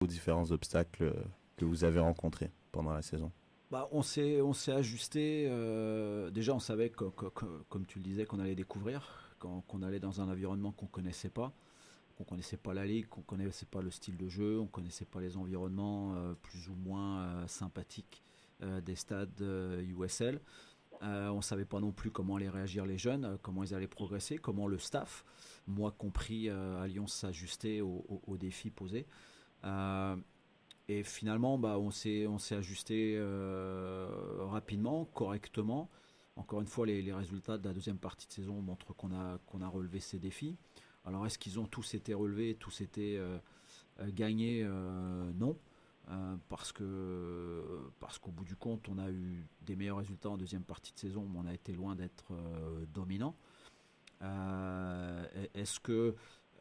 aux différents obstacles euh, que vous avez rencontrés pendant la saison bah, on s'est on s'est ajusté. Euh, déjà, on savait comme tu le disais qu'on allait découvrir, qu'on allait dans un environnement qu'on connaissait pas, qu'on connaissait pas la ligue, qu'on connaissait pas le style de jeu, on connaissait pas les environnements euh, plus ou moins sympathiques des stades USL. Euh, on ne savait pas non plus comment allaient réagir les jeunes, euh, comment ils allaient progresser, comment le staff, moi compris euh, à aux, défis posés. Euh, et finalement, bah, on s'est ajusté rapidement, correctement. Encore une fois, les, résultats de la deuxième partie de saison montrent qu'on a, qu'on a relevé ces défis. Alors, est-ce qu'ils ont tous été relevés, tous été gagnés Non. parce que parce qu'au bout du compte, on a eu des meilleurs résultats en deuxième partie de saison, mais on a été loin d'être euh, dominant. Euh, est-ce que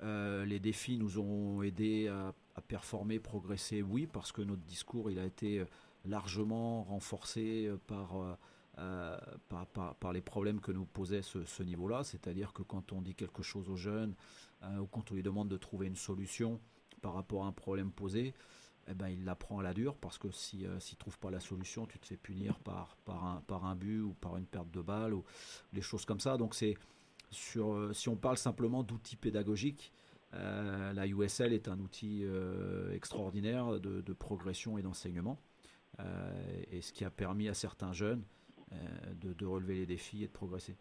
euh, les défis nous ont aidés à, performer, progresser Oui, parce que notre discours il a été largement renforcé par, par, les problèmes que nous posait ce, ce niveau-là. C'est-à-dire que quand on dit quelque chose aux jeunes ou quand on lui demande de trouver une solution par rapport à un problème posé, eh ben, il la prend à la dure parce que si ne euh, trouve pas la solution, tu te fais punir par par un par un but ou par une perte de balle ou des choses comme ça. Donc c'est sur euh, si on parle simplement d'outils pédagogiques, euh, la USL est un outil extraordinaire de, progression et d'enseignement et ce qui a permis à certains jeunes de relever les défis et de progresser.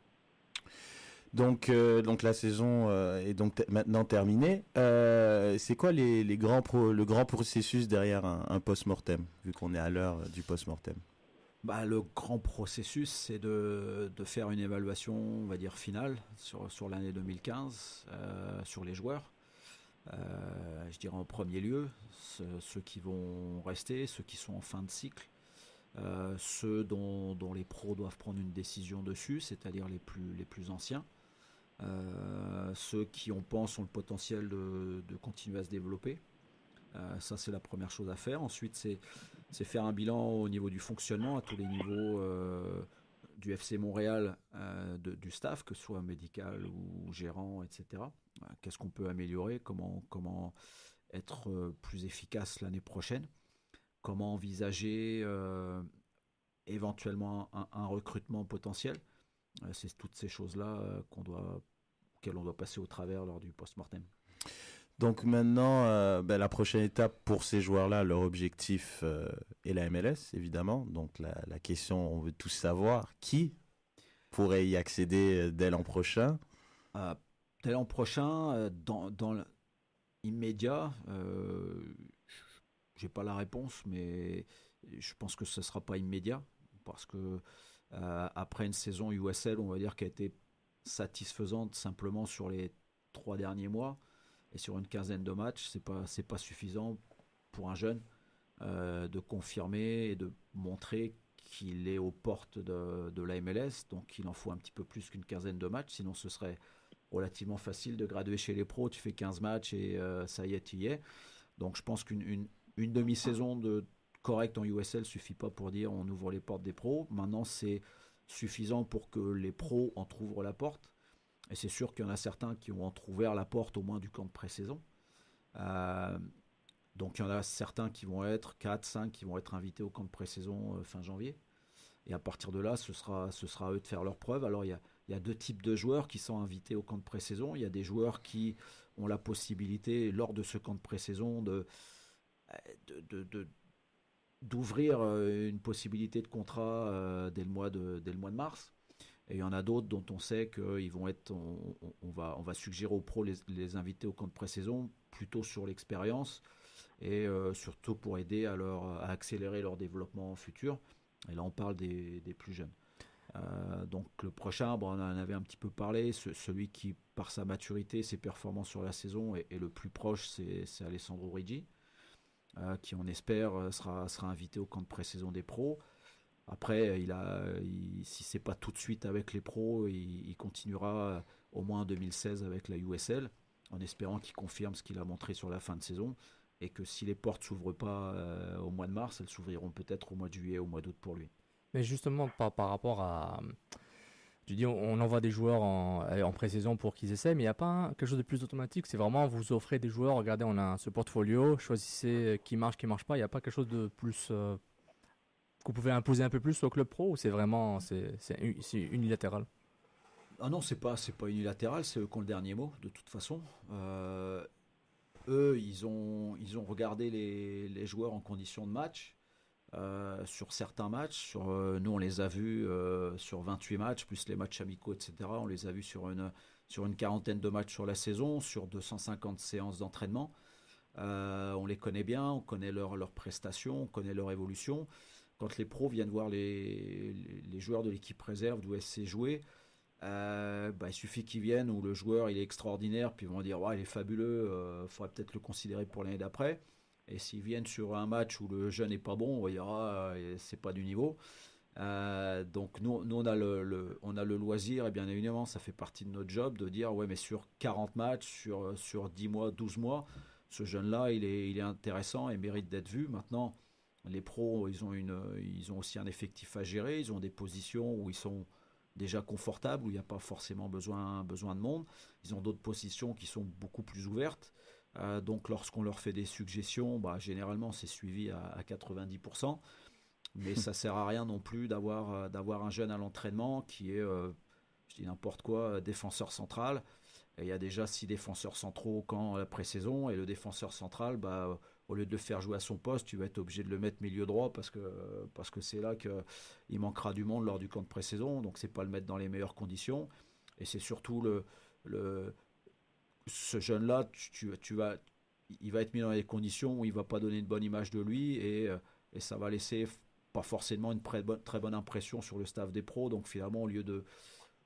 Donc, euh, donc la saison euh, est donc maintenant terminée. Euh, c'est quoi les, grands le grand processus derrière un, post-mortem, vu qu'on est à l'heure du post-mortem bah, Le grand processus, c'est de, faire une évaluation, on va dire, finale sur, sur l'année 2015, sur les joueurs. je dirais en premier lieu, ceux, qui vont rester, ceux qui sont en fin de cycle. ceux dont, dont, les pros doivent prendre une décision dessus, c'est-à-dire les plus, les plus anciens. Euh, ceux qui, on pense, ont le potentiel de, continuer à se développer. Euh, ça, c'est la première chose à faire. Ensuite, c'est faire un bilan au niveau du fonctionnement, à tous les niveaux euh, du FC Montréal, du staff, que ce soit médical ou gérant, etc. Qu'est-ce qu'on peut améliorer comment, comment être plus efficace l'année prochaine Comment envisager éventuellement un, recrutement potentiel euh, c'est toutes ces choses-là euh, qu'on doit, on doit passer au travers lors du post-mortem. Donc maintenant, euh, ben, la prochaine étape pour ces joueurs-là, leur objectif est la MLS, évidemment. Donc la, question, on veut tous savoir qui pourrait y accéder dès l'an prochain. dès l'an prochain, dans, dans l'immédiat, j'ai pas la réponse, mais je pense que ce sera pas immédiat parce que euh, après une saison USL, on va dire, qui a été satisfaisante simplement sur les trois derniers mois et sur une quinzaine de matchs, c'est pas c'est pas suffisant pour un jeune euh, de confirmer et de montrer qu'il est aux portes de, la MLS, donc il en faut un petit peu plus qu'une quinzaine de matchs, sinon ce serait relativement facile de graduer chez les pros, tu fais 15 matchs et euh, ça y est, tu y es. Donc je pense qu'une une demi-saison de correct en USL suffit pas pour dire on ouvre les portes des pros. Maintenant, c'est suffisant pour que les pros en trouvent la porte. Et c'est sûr qu'il y en a certains qui ont entrouvert la porte au moins du camp de pré-saison. Euh, donc il y en a certains qui vont être, 4, 5, qui vont être invités au camp de pré-saison euh, fin janvier. Et à partir de là, ce sera, ce sera à eux de faire leurs preuve. Alors il y, a, il deux types de joueurs qui sont invités au camp de pré-saison. Il y a des joueurs qui ont la possibilité, lors de ce camp de pré-saison, de, de d'ouvrir euh, une possibilité de contrat euh, dès, le mois de, dès mois de mars. Et il y en a d'autres dont on sait qu'ils vont être, on, va, on va suggérer aux pros les, les inviter au camp de pré-saison plutôt sur l'expérience et euh, surtout pour aider à, à accélérer leur développement futur. Et là, on parle des, plus jeunes. donc le prochain, bon, on en avait un petit peu parlé, celui qui, par sa maturité, ses performances sur la saison, est, le plus proche, c'est Alessandro Rigi. Euh, qui on espère euh, sera, sera invité au camp de pré-saison des pros. Après, euh, il a, n'est si c'est pas tout de suite avec les pros, il, continuera au moins en 2016 avec la USL, en espérant qu'il confirme ce qu'il a montré sur la fin de saison et que si les portes s'ouvrent pas au mois de mars, elles s'ouvriront peut-être au mois de juillet, au mois d'août pour lui. Mais justement, par, par rapport à, tu dis on envoie des joueurs en, en pré-saison pour qu'ils essaient, mais il n'y a pas quelque chose de plus automatique. C'est vraiment vous offrez des joueurs, regardez, on a ce portfolio, choisissez qui marche, qui marche pas. Il n'y a pas quelque chose de plus euh, qu'on que vous pouvez imposer un peu plus au club pro ou c'est vraiment c'est, unilatéral Ah non, c'est pas, c'est pas unilatéral, c'est eux qui ont le dernier mot, de toute façon. Euh, eux, ils ont, ils ont regardé les, les joueurs en condition de match. Euh, sur certains matchs. Euh, nous, on les a vus euh, sur 28 matchs, plus les matchs amicaux, etc. On les a vus sur une, sur une quarantaine de matchs sur la saison, sur 250 séances d'entraînement. on les connaît bien, on connaît leurs leur prestations, on connaît leur évolution. Quand les pros viennent voir les, joueurs de l'équipe réserve d'où SC jouer, bah, il suffit qu'ils viennent où le joueur il est extraordinaire, puis ils vont dire ouais, il est fabuleux, il faudrait peut-être le considérer pour l'année d'après. Et s'ils viennent sur un match où le jeune n'est pas bon, on verra, euh, c'est pas du niveau. Euh, donc nous, on, a le, on a le loisir, et bien évidemment ça fait partie de notre job, de dire ouais mais sur 40 matchs, sur, euh, sur 10 mois, 12 mois, ce jeune-là il est, intéressant et mérite d'être vu. Maintenant, les pros, ils ont, une, ils ont aussi un effectif à gérer, ils ont des positions où ils sont déjà confortables, où il n'y a pas forcément besoin, besoin de monde. Ils ont d'autres positions qui sont beaucoup plus ouvertes. Euh, donc lorsqu'on leur fait des suggestions, bah, généralement c'est suivi à, 90%. Mais ça sert à rien non plus d'avoir euh, d'avoir un jeune à l'entraînement qui est, euh, je dis n'importe quoi, défenseur central. il y a déjà six défenseurs centraux quand la pré-saison et le défenseur central, bah, au lieu de le faire jouer à son poste, tu vas être obligé de le mettre milieu droit parce que parce que c'est là qu'il manquera du monde lors du camp de pré-saison. Donc c'est pas le mettre dans les meilleures conditions. Et c'est surtout le, le, ce jeune-là, tu, tu, vas, il va être mis dans des conditions où il va pas donner une bonne image de lui et, euh, et ça va laisser pas forcément une très bonne, très bonne impression sur le staff des pros. Donc finalement, au lieu de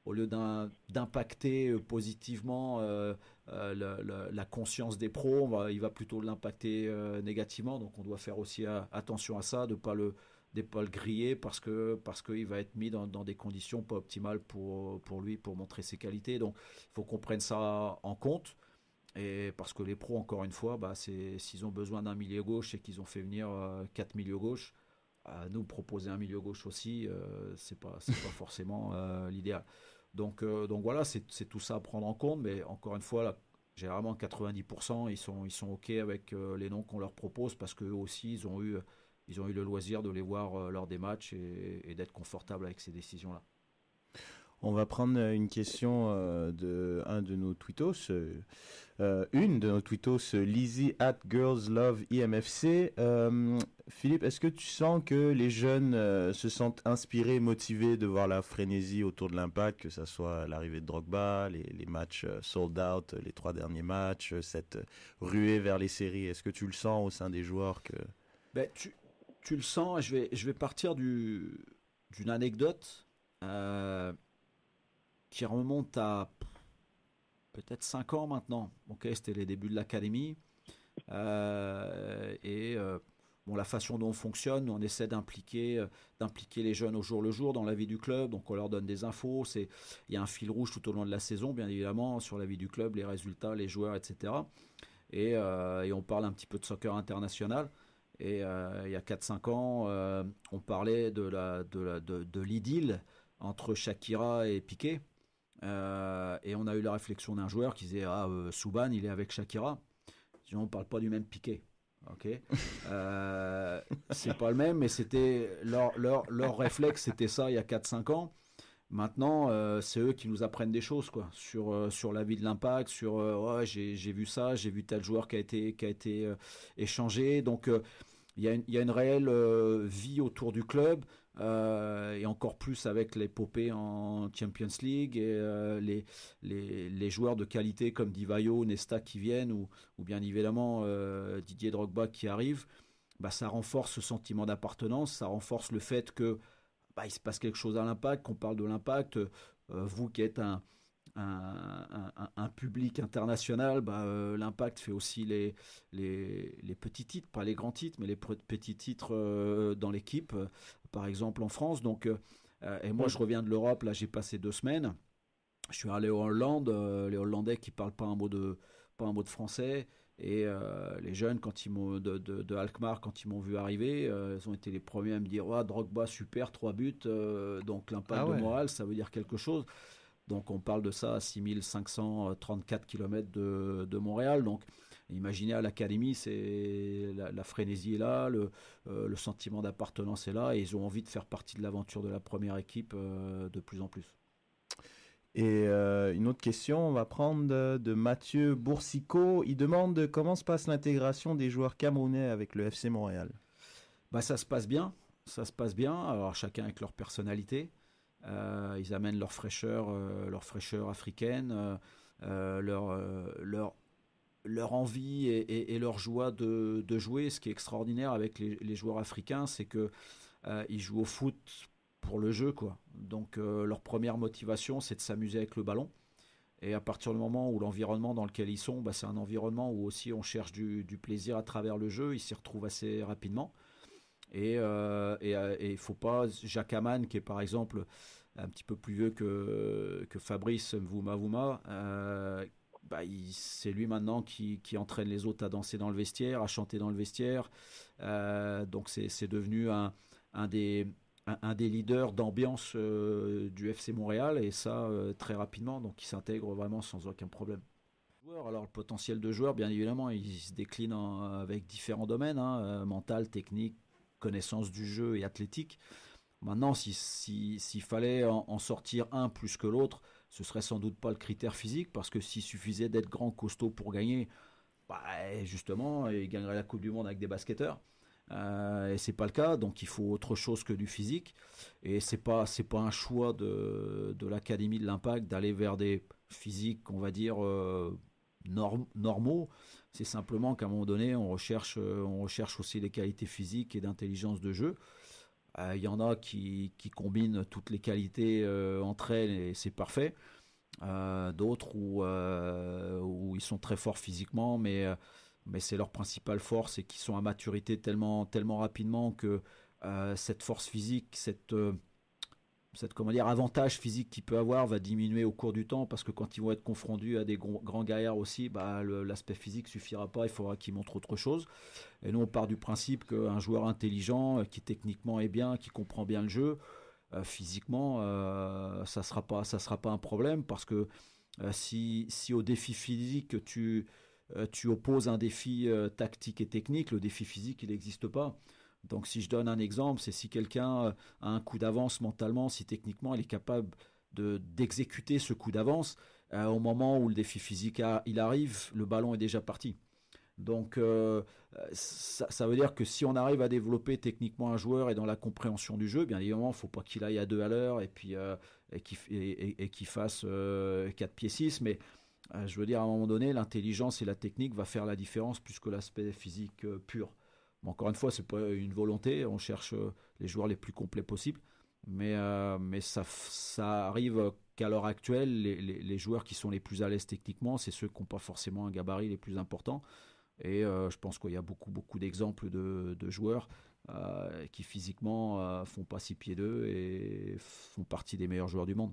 au lieu d'impacter euh, positivement euh, la, conscience des pros, il va plutôt l'impacter négativement. Donc on doit faire aussi attention à ça, de ne pas le, des poils grillés parce que parce qu'il va être mis dans, des conditions pas optimales pour pour lui pour montrer ses qualités. Donc il faut qu'on prenne ça en compte. Et parce que les pros, encore une fois, bah, s'ils ont besoin d'un milieu gauche et qu'ils ont fait venir euh, quatre milieux gauche, à nous proposer un milieu gauche aussi, euh, c'est pas, pas forcément euh, l'idéal. Donc, donc voilà, c'est tout ça à prendre en compte. Mais encore une fois, là, généralement 90%, ils sont, ils sont OK avec les noms qu'on leur propose parce que aussi, ils ont eu ils ont eu le loisir de les voir euh, lors des matchs et, d'être confortables avec ces décisions-là. On va prendre euh, une question d'un euh, de un de nos tweetos. une de nos tweetos, Lizzie at Girls Love IMFC. Philippe, est-ce que tu sens que les jeunes se sentent inspirés, motivés de voir la frénésie autour de l'impact, que ce soit l'arrivée de Drogba, les, les matchs sold out, les trois derniers matchs, cette ruée vers les séries Est-ce que tu le sens au sein des joueurs que... Ben, tu le sens. Je vais, je vais partir d'une anecdote euh, qui remonte à peut-être 5 ans maintenant. Ok, c'était les débuts de l'académie. Euh, et euh, bon, la façon dont on fonctionne, on essaie d'impliquer, d'impliquer les jeunes au jour le jour dans la vie du club. Donc on leur donne des infos. C'est, il y a un fil rouge tout au long de la saison, bien évidemment, sur la vie du club, les résultats, les joueurs, etc. Et, et on parle un petit peu de soccer international. Et euh, il y a 4-5 ans, euh, on parlait de la de de, de l'idylle entre Shakira et Piqué. Euh, et on a eu la réflexion d'un joueur qui disait ah Souban il est avec Shakira. On on parle pas du même Piqué. Ok, c'est pas le même, mais c'était leur leur leur réflexe, c'était ça il y a 4-5 ans. Maintenant, c'est eux qui nous apprennent des choses, quoi, sur sur la vie de l'impact, sur j'ai vu ça, j'ai vu tel joueur qui a été qui a été échangé. Donc il y a une, réelle euh, vie autour du club euh, et encore plus avec l'épopée en Champions League et euh, les, les, joueurs de qualité comme Divayo, Nesta qui viennent ou, bien évidemment Didier Drogba qui arrive. Bah, ça renforce ce sentiment d'appartenance, ça renforce le fait que bah, il se passe quelque chose à l'impact, qu'on parle de l'impact, vous qui êtes un, un, public international, bah, euh, l'impact fait aussi les, les, petits titres, pas les grands titres, mais les petits titres euh, dans l'équipe, euh, par exemple en France. Donc, et moi, je reviens de l'Europe, là, j'ai passé deux semaines. Je suis allé aux Hollande, les Hollandais qui parlent pas un mot de, pas un mot de français. Et les jeunes, quand ils m'ont de, Alkmaar, quand ils m'ont vu arriver, ils ont été les premiers à me dire ouais, ah, Drogba super, trois buts, donc l'impact ah de moral, ça veut dire quelque chose. Donc on parle de ça à 6534 km de, Montréal. Donc imaginez à l'académie, c'est la, frénésie est là, euh, le, sentiment d'appartenance est là, et ils ont envie de faire partie de l'aventure de la première équipe euh, de plus en plus. Et euh, une autre question, on va prendre de Mathieu Boursicot. Il demande comment se passe l'intégration des joueurs camerounais avec le FC Montréal. Bah ça se passe bien, ça se passe bien. Alors chacun avec leur personnalité. Euh, ils amènent euh, euh, leur fraîcheur, leur fraîcheur africaine, leur, leur leur envie et, leur joie de, de, jouer. Ce qui est extraordinaire avec les, joueurs africains, c'est qu'ils jouent au foot pour le jeu, quoi. Donc leur première motivation, c'est de s'amuser avec le ballon. Et à partir du moment où l'environnement dans lequel ils sont, bah, c'est un environnement où aussi on cherche du, du, plaisir à travers le jeu, ils s'y retrouvent assez rapidement. Et il euh, euh faut pas Jacques Aman qui est par exemple un petit peu plus vieux que que Fabrice Mvouma Vouma. Euh, bah, c'est lui maintenant qui, qui, entraîne les autres à danser dans le vestiaire, à chanter dans le vestiaire. Euh, donc c'est devenu un, un, des, un, des leaders d'ambiance du FC Montréal et ça très rapidement. Donc il s'intègre vraiment sans aucun problème. Alors le potentiel de joueur, bien évidemment, il se décline avec différents domaines, hein, mental, technique, connaissance du jeu et athlétique. Maintenant, s'il si, fallait en, sortir un plus que l'autre, ce serait sans doute pas le critère physique, parce que s'il suffisait d'être grand, costaud pour gagner, bah, justement, il gagnerait la Coupe du Monde avec des basketteurs. Euh, et c'est pas le cas, donc il faut autre chose que du physique. Et c'est pas c'est pas un choix de, l'académie de l'Impact d'aller vers des physiques, on va dire euh, normaux. C'est simplement qu'à un moment donné, on recherche, euh, on recherche aussi les qualités physiques et d'intelligence de jeu. Il euh, y en a qui, qui, combinent toutes les qualités euh, entre elles et c'est parfait. D'autres où, où, ils sont très forts physiquement, mais, mais c'est leur principale force et qui sont à maturité tellement, tellement rapidement que cette force physique, cette cette avantage physique qu'il peut avoir va diminuer au cours du temps parce que quand ils vont être confrontés à des grands gaillards aussi, bah, l'aspect physique suffira pas, il faudra qu'ils montrent autre chose. Et nous on part du principe qu'un joueur intelligent, euh, qui techniquement est bien, qui comprend bien le jeu, euh, physiquement euh, ça sera pas sera pas un problème parce que si au défi physique tu tu opposes un défi tactique et technique, le défi physique il n'existe pas. Donc si je donne un exemple, c'est si quelqu'un euh, a un coup d'avance mentalement, si techniquement il est capable d'exécuter ce coup d'avance, euh, au moment où le défi physique il arrive, le ballon est déjà parti. Donc euh, ça, veut dire que si on arrive à développer techniquement un joueur et dans la compréhension du jeu, bien évidemment, il faut pas qu'il aille à deux à l'heure et qu'il fasse quatre pieds six, mais je veux dire à un moment donné, l'intelligence et la technique va faire la différence plus que l'aspect physique pur encore une fois, c'est pas une volonté. On cherche euh, les joueurs les plus complets possibles. Mais, euh, mais ça, ça arrive qu'à l'heure actuelle, les, joueurs qui sont les plus à l'aise techniquement, c'est ceux qui n'ont pas forcément un gabarit les plus importants. Et euh, je pense qu'il y a beaucoup, beaucoup d'exemples de, joueurs qui physiquement font pas six pieds d'eux et font partie des meilleurs joueurs du monde.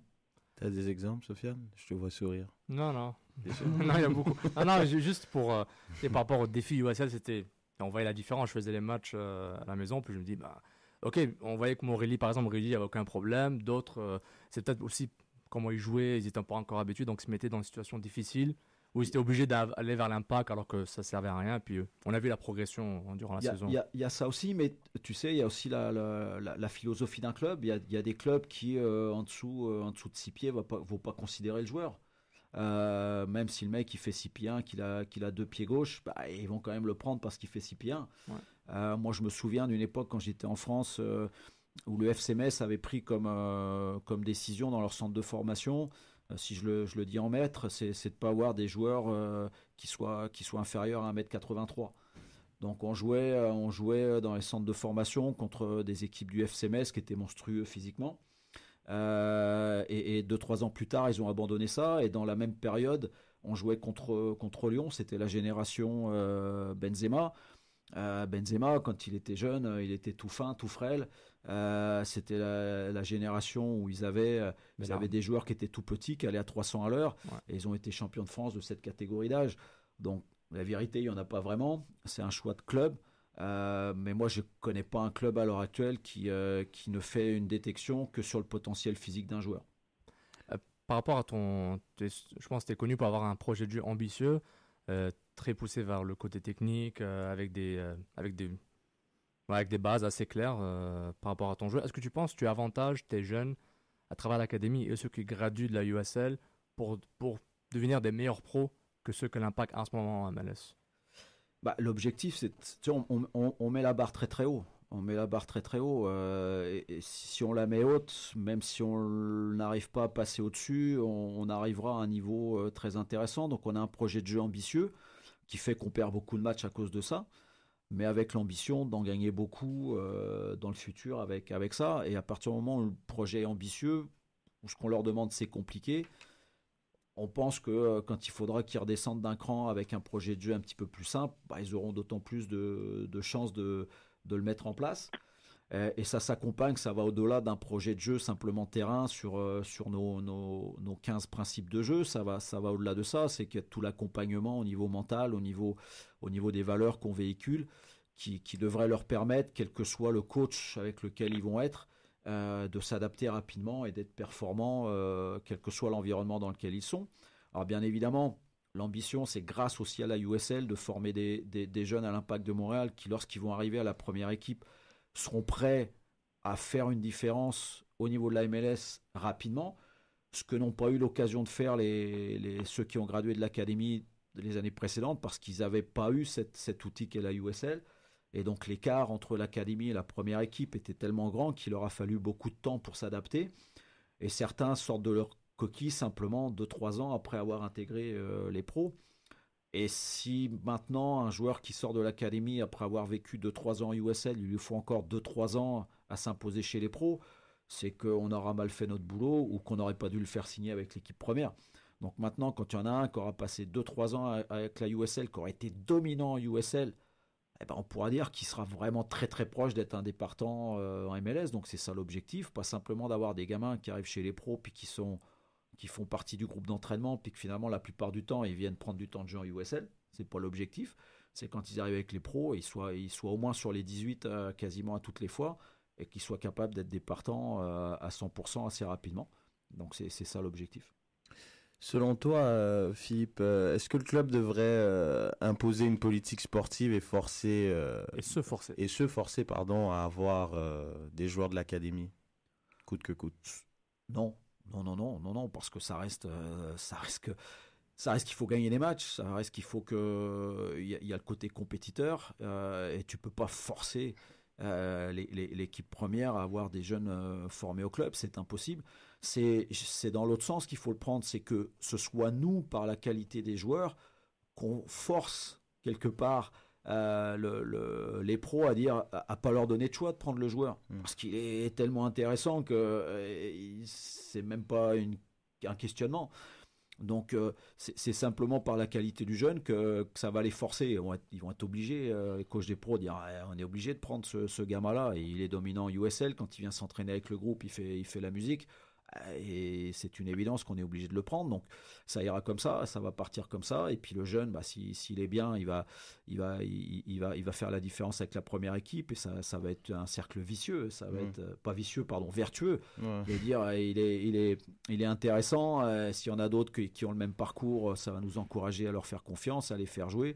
as des exemples, Sofiane Je te vois sourire. Non, non. non, il y a beaucoup. Ah non, non, juste pour. par rapport au défi USL, c'était on voyait la différence. Je faisais les matchs euh, à la maison, puis je me dis, bah, ok, on voyait que Morelli, par exemple, Morelli avait aucun problème. D'autres, euh, c'est peut-être aussi comment ils jouaient, ils n'étaient pas encore habitués, donc ils se mettaient dans des situations difficiles où ils étaient obligés d'aller vers l'impact alors que ça servait à rien. Puis euh, on a vu la progression hein, durant la saison. Il y, a ça aussi, mais tu sais, il y a aussi la, philosophie d'un club. Il y, a, des clubs qui, en, dessous, en dessous de six pieds, ne vont pas considérer le joueur. Euh, même si le mec il fait 6 pieds qu'il a, qu'il a deux pieds gauche, bah, ils vont quand même le prendre parce qu'il fait 6 pieds euh, moi, je me souviens d'une époque quand j'étais en France euh, où le FCMS avait pris comme, comme décision dans leur centre de formation, si je le, dis en mètres, c'est de ne pas avoir des joueurs qui, soient, qui soient inférieurs à 1m83. Donc on jouait, on jouait dans les centres de formation contre des équipes du FCMS qui étaient monstrueux physiquement. Euh, et, et, deux trois ans plus tard, ils ont abandonné ça. Et dans la même période, on jouait contre contre Lyon. C'était la génération euh, Benzema. Euh, Benzema, quand il était jeune, il était tout fin, tout frêle. C'était la, génération où ils avaient, ils avaient des joueurs qui étaient tout petits, qui allaient à 300 à l'heure. Et ils ont été champions de France de cette catégorie d'âge. Donc la vérité, il y en a pas vraiment. C'est un choix de club. Euh, mais moi, je ne connais pas un club à l'heure actuelle qui, euh, qui ne fait une détection que sur le potentiel physique d'un joueur. Euh, par rapport à ton. Je pense que tu es connu pour avoir un projet de jeu ambitieux, très poussé vers le côté technique, avec, des, avec, des, avec des bases assez claires par rapport à ton jeu. Est-ce que tu penses que tu avantages tes jeunes à travers l'académie et ceux qui graduent de la USL pour, pour devenir des meilleurs pros que ceux que l'impact a en ce moment en MLS bah, l'objectif, c'est. On, met la barre très très haut. On met la barre très très haut. Euh, et, si on la met haute, même si on n'arrive pas à passer au-dessus, on, arrivera à un niveau euh, très intéressant. Donc on a un projet de jeu ambitieux qui fait qu'on perd beaucoup de matchs à cause de ça. Mais avec l'ambition d'en gagner beaucoup euh, dans le futur avec, avec ça. Et à partir du moment où le projet est ambitieux, où ce qu'on leur demande c'est compliqué, on pense que euh, quand il faudra qu'ils redescendent d'un cran avec un projet de jeu un petit peu plus simple, bah, ils auront d'autant plus de, chances de, le mettre en place. Et ça s'accompagne, ça va au-delà d'un projet de jeu simplement terrain sur, euh, nos, 15 principes de jeu. Ça va, au-delà de ça. C'est qu'il y a tout l'accompagnement au niveau mental, au niveau, des valeurs qu'on véhicule, qui devrait leur permettre, quel que soit le coach avec lequel ils vont être, euh, de s'adapter rapidement et d'être performants, euh, quel que soit l'environnement dans lequel ils sont. Alors bien évidemment, l'ambition, c'est grâce aussi à la USL de former des, jeunes à l'impact de Montréal qui, lorsqu'ils vont arriver à la première équipe, seront prêts à faire une différence au niveau de la MLS rapidement, ce que n'ont pas eu l'occasion de faire les, ceux qui ont gradué de l'académie les années précédentes parce qu'ils n'avaient pas eu cet outil qu'est la USL. Et donc l'écart entre l'académie et la première équipe était tellement grand qu'il leur a fallu beaucoup de temps pour s'adapter. Et certains sortent de leur coquille simplement 2-3 ans après avoir intégré euh, les pros. Et si maintenant un joueur qui sort de l'académie après avoir vécu 2-3 ans en USL, il lui faut encore 2-3 ans à s'imposer chez les pros, c'est qu'on aura mal fait notre boulot ou qu'on n'aurait pas dû le faire signer avec l'équipe première. Donc maintenant, quand il y en a un qui aura passé 2-3 ans avec la USL, qui aurait été dominant en USL, eh ben, on pourra dire qu'il sera vraiment très très proche d'être un départant euh, en MLS. Donc c'est ça l'objectif, pas simplement d'avoir des gamins qui arrivent chez les pros puis qui sont qui font partie du groupe d'entraînement puis que finalement la plupart du temps ils viennent prendre du temps de jeu en USL. C'est pas l'objectif. C'est quand ils arrivent avec les pros, ils soient ils au moins sur les 18 euh, quasiment à toutes les fois et qu'ils soient capables d'être départants euh, à 100% assez rapidement. Donc c'est ça l'objectif. Selon toi, euh, Philippe, euh, est-ce que le club devrait euh, imposer une politique sportive et forcer et se forcer pardon à avoir des joueurs de l'académie coûte que coûte Non, non, non, non, non, non, parce que ça reste, ça reste ça reste qu'il faut gagner les matchs, ça reste qu'il faut que il y, a le côté compétiteur et tu peux pas forcer l'équipe première à avoir des jeunes formés au club, c'est impossible c'est dans l'autre sens qu'il faut le prendre, c'est que ce soit nous, par la qualité des joueurs, qu'on force quelque part euh, le, les pros à dire à, pas leur donner de choix de prendre le joueur hmm. parce qu'il est tellement intéressant que euh, c'est même pas une, un questionnement. Donc euh, c'est simplement par la qualité du jeune que, ça va les forcer. Ils vont être, obligés, les coachs des pros, de dire eh, on est obligé de prendre ce, gamin-là. Il est dominant USL quand il vient s'entraîner avec le groupe, il fait, il fait la musique et c'est une évidence qu'on est obligé de le prendre. Donc ça ira comme ça, ça va partir comme ça, et puis le jeune, bah, s'il est bien, il va, il va, il, va, il va faire la différence avec la première équipe, et ça, ça va être un cercle vicieux, ça va mm. être euh, pas vicieux, pardon, vertueux, dire euh, il est, il est, il est intéressant. Euh, s'il y en a d'autres qui, ont le même parcours, ça va nous encourager à leur faire confiance, à les faire jouer.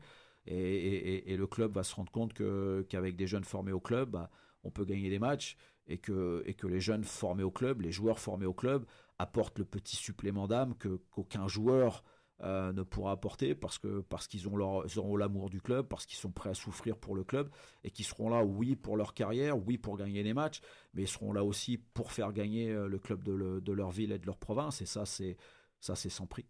Et, le club va se rendre compte que qu'avec des jeunes formés au club, bah, on peut gagner des matchs et que, et que les jeunes formés au club, les joueurs formés au club, apportent le petit supplément d'âme que, qu'aucun joueur euh, ne pourra apporter parce que parce qu'ils ont leur auront l'amour du club parce qu'ils sont prêts à souffrir pour le club et qu'ils seront là oui pour leur carrière oui pour gagner les matchs mais ils seront là aussi pour faire gagner euh, le club de, leur ville et de leur province et ça c'est ça c'est sans prix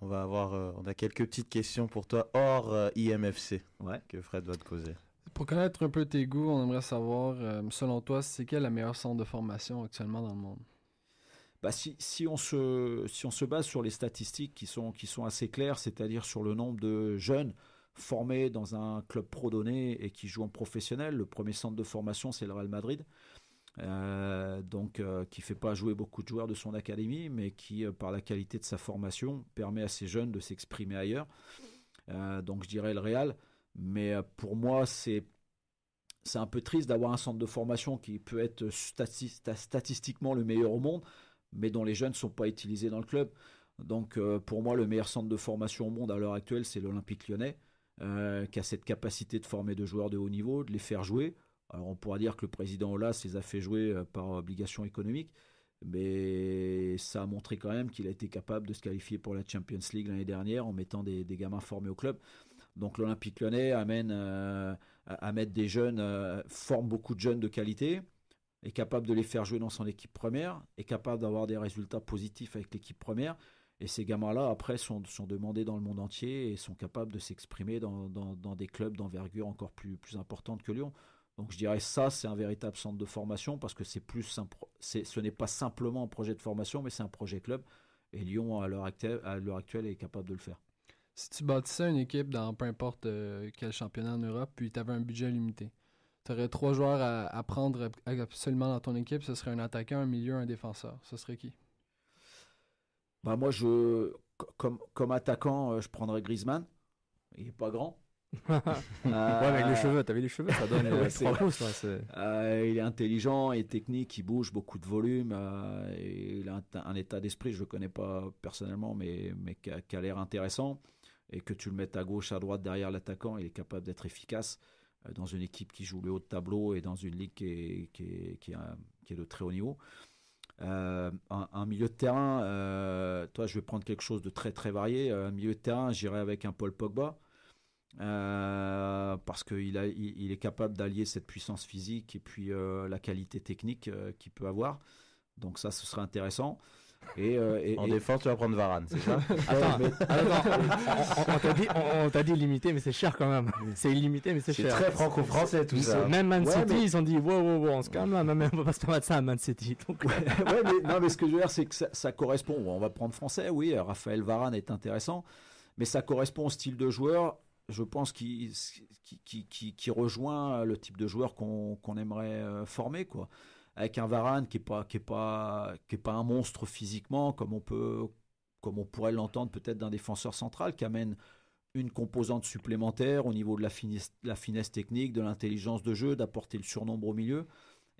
on va avoir euh, on a quelques petites questions pour toi hors IMFC ouais. que Fred va te poser pour connaître un peu tes goûts, on aimerait savoir, euh, selon toi, c'est quelle la meilleure centre de formation actuellement dans le monde? Bah, si, on se, si on se base sur les statistiques qui sont, qui sont assez claires, c'est-à-dire sur le nombre de jeunes formés dans un club pro et qui jouent en professionnel, le premier centre de formation, c'est le Real Madrid. Euh, donc, euh, qui fait pas jouer beaucoup de joueurs de son académie, mais qui, euh, par la qualité de sa formation, permet à ces jeunes de s'exprimer ailleurs. donc, je dirais le Real. Mais euh, pour moi, c'est c'est un peu triste d'avoir un centre de formation qui peut être euh, statistiquement le meilleur au monde, mais dont les jeunes ne sont pas utilisés dans le club. Donc euh, pour moi, le meilleur centre de formation au monde à l'heure actuelle, c'est l'Olympique lyonnais, qui a cette capacité de former de joueurs de haut niveau, de les faire jouer. Alors on pourra dire que le président Olas les a fait jouer par obligation économique, mais ça a montré quand même qu'il a été capable de se qualifier pour la Champions League l'année dernière en mettant des gamins formés au club. Donc l'Olympique lyonnais amène euh, à, mettre des jeunes, euh, forme beaucoup de jeunes de qualité, est capable de les faire jouer dans son équipe première, est capable d'avoir des résultats positifs avec l'équipe première. Et ces gamins-là, après, sont, demandés dans le monde entier et sont capables de s'exprimer dans, des clubs d'envergure encore plus, plus importante que Lyon. Donc je dirais ça, c'est un véritable centre de formation parce que c'est plus ce n'est pas simplement un projet de formation, mais c'est un projet club. Et Lyon, à l'heure actuelle, actuelle, est capable de le faire si tu bâtissais une équipe dans peu importe euh, quel championnat en Europe, puis tu avais un budget limité, tu aurais trois joueurs à, prendre absolument dans ton équipe, ce serait un attaquant, un milieu, un défenseur. Ce serait qui bah moi je comme, attaquant, euh, je prendrais Griezmann. Il est pas grand. avec les euh, cheveux, les cheveux, il est intelligent, et technique, il bouge, beaucoup de volume. il a un, état d'esprit, je le connais pas personnellement, mais, mais qui a l'air intéressant et que tu le mettes à gauche, à droite, derrière l'attaquant, il est capable d'être efficace euh, dans une équipe qui joue le haut de tableau et dans une ligue qui est, qui de très haut niveau. un, euh, milieu de terrain, euh, toi, je vais prendre quelque chose de très très varié. Un milieu de terrain, j'irai avec un Paul Pogba. parce qu'il est capable d'allier cette puissance physique et puis la qualité technique qu'il peut avoir. Donc ça, ce serait intéressant. Euh, et, en défense, tu vas prendre Varane, c'est ça Attends, on, t'a dit, on, illimité, mais c'est cher quand même. C'est illimité, mais c'est cher. C'est très franco-français tout ça. Même Man City, ils ont dit on se calme on va pas se permettre ça à Man City. non, mais ce que je veux dire, c'est que ça, correspond. On va prendre français, oui, Raphaël Varane est intéressant, mais ça correspond au style de joueur. Je pense qui rejoint le type de joueur qu'on aimerait euh, former, quoi avec un Varane qui est pas qui est pas qui est pas un monstre physiquement comme on peut comme on pourrait l'entendre peut-être d'un défenseur central qui amène une composante supplémentaire au niveau de la finesse, technique, de l'intelligence de jeu, d'apporter le surnombre au milieu.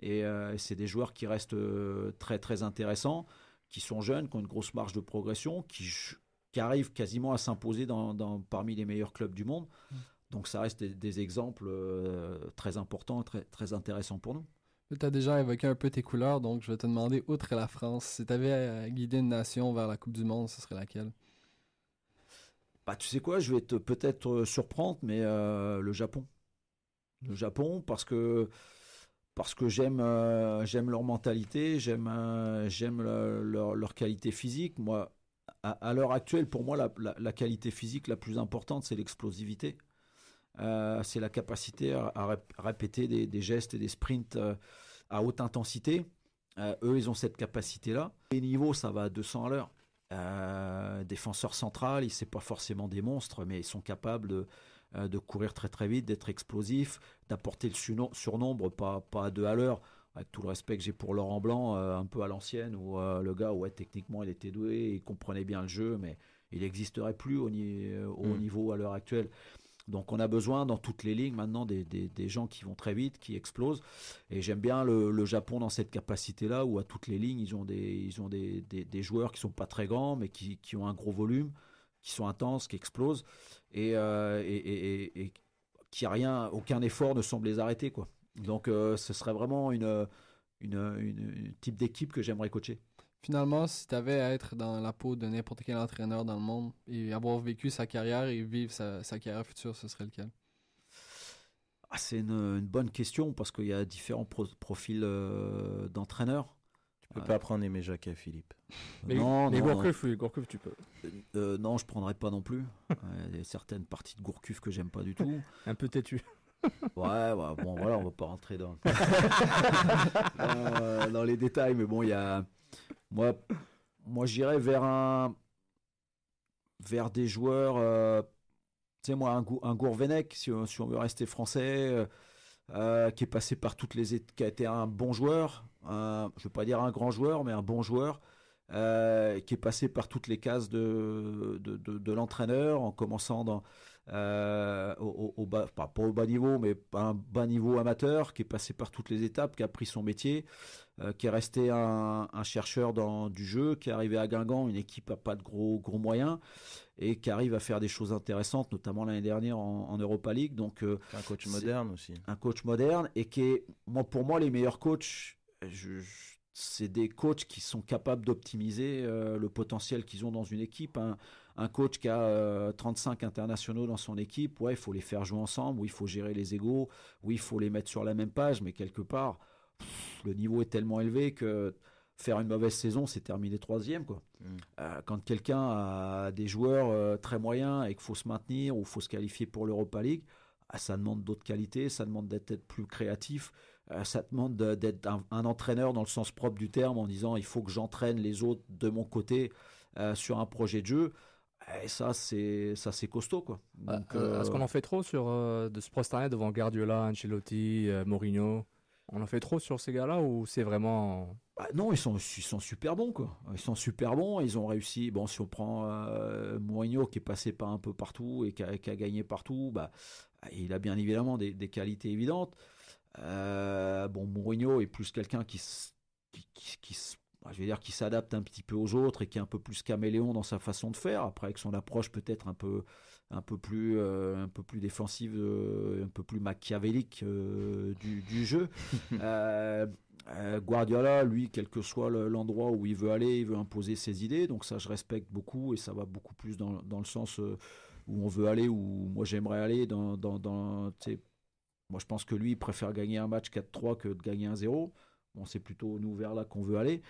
Et euh, c'est des joueurs qui restent euh, très très intéressants, qui sont jeunes, qui ont une grosse marge de progression, qui, qui arrivent quasiment à s'imposer dans, parmi les meilleurs clubs du monde. Mmh. Donc ça reste des, exemples euh, très importants, très, très intéressants pour nous. Tu as déjà évoqué un peu tes couleurs, donc je vais te demander, outre la France, si tu avais à guider une nation vers la Coupe du Monde, ce serait laquelle Bah, tu sais quoi, je vais te peut-être euh, surprendre, mais euh, le Japon. Le Japon, parce que parce que j'aime euh, leur mentalité, j'aime leur, qualité physique. Moi, à, l'heure actuelle, pour moi, la, qualité physique la plus importante, c'est l'explosivité. Euh, c'est la capacité à, répéter des, gestes et des sprints euh, à haute intensité. Euh, eux, ils ont cette capacité-là. Les niveaux, ça va à 200 à l'heure. défenseur central, ils c'est pas forcément des monstres, mais ils sont capables de, courir très très vite, d'être explosifs, d'apporter le surnombre, pas, pas à deux à l'heure, avec tout le respect que j'ai pour Laurent Blanc, un peu à l'ancienne, où le gars, ouais, techniquement, il était doué, il comprenait bien le jeu, mais il n'existerait plus au, mm. niveau à l'heure actuelle. Donc on a besoin dans toutes les lignes maintenant des, gens qui vont très vite, qui explosent. Et j'aime bien le, Japon dans cette capacité-là, où à toutes les lignes, ils ont des, ils ont des, joueurs qui sont pas très grands, mais qui, ont un gros volume, qui sont intenses, qui explosent, et, euh, qui rien, aucun effort ne semble les arrêter. quoi. Donc euh, ce serait vraiment une, une, une type d'équipe que j'aimerais coacher finalement, si tu avais à être dans la peau de n'importe quel entraîneur dans le monde et avoir vécu sa carrière et vivre sa, carrière future, ce serait lequel ah, C'est une, bonne question parce qu'il y a différents profils euh, d'entraîneurs. Tu peux pas euh. prendre Aimé Jacquet, Philippe. mais, non, Gourcuff, Gourcuff, tu peux. Euh, non, je prendrais pas non plus. Il y a certaines parties de Gourcuff que j'aime pas du tout. Un peu têtu. Ouais, bon voilà, on va pas rentrer dans, dans les détails, mais bon, il y a, moi, moi j'irais vers un vers des joueurs, euh, moi un, un si, on veut rester français, euh, euh, qui est passé par toutes les qui a été un bon joueur, je je veux pas dire un grand joueur mais un bon joueur. qui est passé par toutes les cases de, de l'entraîneur, en commençant dans, euh, au, bas, pas, pas, au bas niveau, mais un bas niveau amateur, qui est passé par toutes les étapes, qui a pris son métier, euh, qui est resté un, chercheur dans du jeu, qui est arrivé à Guingamp, une équipe à pas de gros gros moyens, et qui arrive à faire des choses intéressantes, notamment l'année dernière en, Europa League. Donc euh, un coach moderne aussi. Un coach moderne et qui est, moi pour moi, les meilleurs coachs. je, c'est des coachs qui sont capables d'optimiser euh, le potentiel qu'ils ont dans une équipe. Un, coach qui a 35 euh, internationaux dans son équipe, ouais, il faut les faire jouer ensemble, il faut gérer les égaux, oui, il faut les mettre sur la même page, mais quelque part, le niveau est tellement élevé que faire une mauvaise saison, c'est terminer troisième. Quoi. Mm. Euh, quand quelqu'un a des joueurs très moyens et qu'il faut se maintenir ou faut se qualifier pour l'Europa League, ah, ça demande d'autres qualités, ça demande d'être plus créatif, euh, ça demande d'être un, entraîneur dans le sens propre du terme, en disant il faut que j'entraîne les autres de mon côté euh, sur un projet de jeu. Et ça, c'est ça, c'est costaud, quoi. Euh, est-ce qu'on en fait trop sur de se prosterner devant Guardiola, Ancelotti, Mourinho On en fait trop sur ces gars-là ou c'est vraiment bah, Non, ils sont ils sont super bons, quoi. Ils sont super bons. Ils ont réussi. Bon, si on prend Mourinho qui est passé pas un peu partout et qui a, gagné partout, bah il a bien évidemment des qualités évidentes. Euh, bon, Mourinho est plus quelqu'un qui, qui, je dire qui s'adapte un petit peu aux autres et qui est un peu plus caméléon dans sa façon de faire. Après, avec son approche peut-être un peu, un peu plus, euh, un peu plus défensive, euh, un peu plus machiavélique du, jeu. Guardiola, lui, quel que soit l'endroit où il veut aller, il veut imposer ses idées. Donc ça, je respecte beaucoup et ça va beaucoup plus dans, le sens où on veut aller, où moi j'aimerais aller, dans, dans moi, je pense que lui, il préfère gagner un match 4-3 que de gagner un 0. Bon, c'est plutôt nous vers là qu'on veut aller.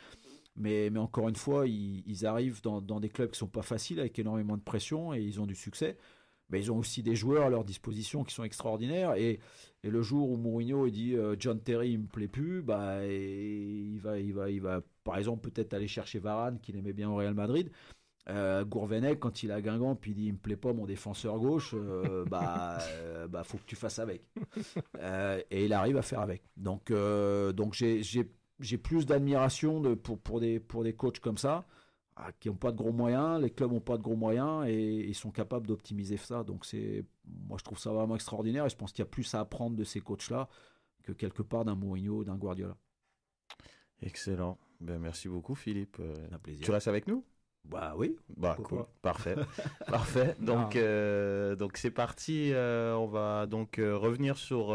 Mais, mais, encore une fois, ils, arrivent dans, des clubs qui sont pas faciles, avec énormément de pression, et ils ont du succès. Mais ils ont aussi des joueurs à leur disposition qui sont extraordinaires. Et, et le jour où Mourinho dit euh, John Terry il me plaît plus, bah il va il va il va par exemple peut-être aller chercher Varane qu'il aimait bien au Real Madrid. Gourvenet euh, Gourvenec, quand il a Guingamp, puis il dit il me plaît pas mon défenseur gauche, euh, bah, euh, bah, faut que tu fasses avec. et il arrive à faire avec. Donc donc j'ai plus d'admiration pour pour des pour des coachs comme ça ah, qui n'ont pas de gros moyens, les clubs n'ont pas de gros moyens et ils sont capables d'optimiser ça. Donc c'est moi je trouve ça vraiment extraordinaire et je pense qu'il y a plus à apprendre de ces coachs là que quelque part d'un Mourinho, d'un Guardiola. Excellent. Ben, merci beaucoup Philippe. Un plaisir. Tu restes avec nous bah oui. Bah cool. Parfait. Parfait. Donc euh, donc c'est parti. Euh, on va donc euh, revenir sur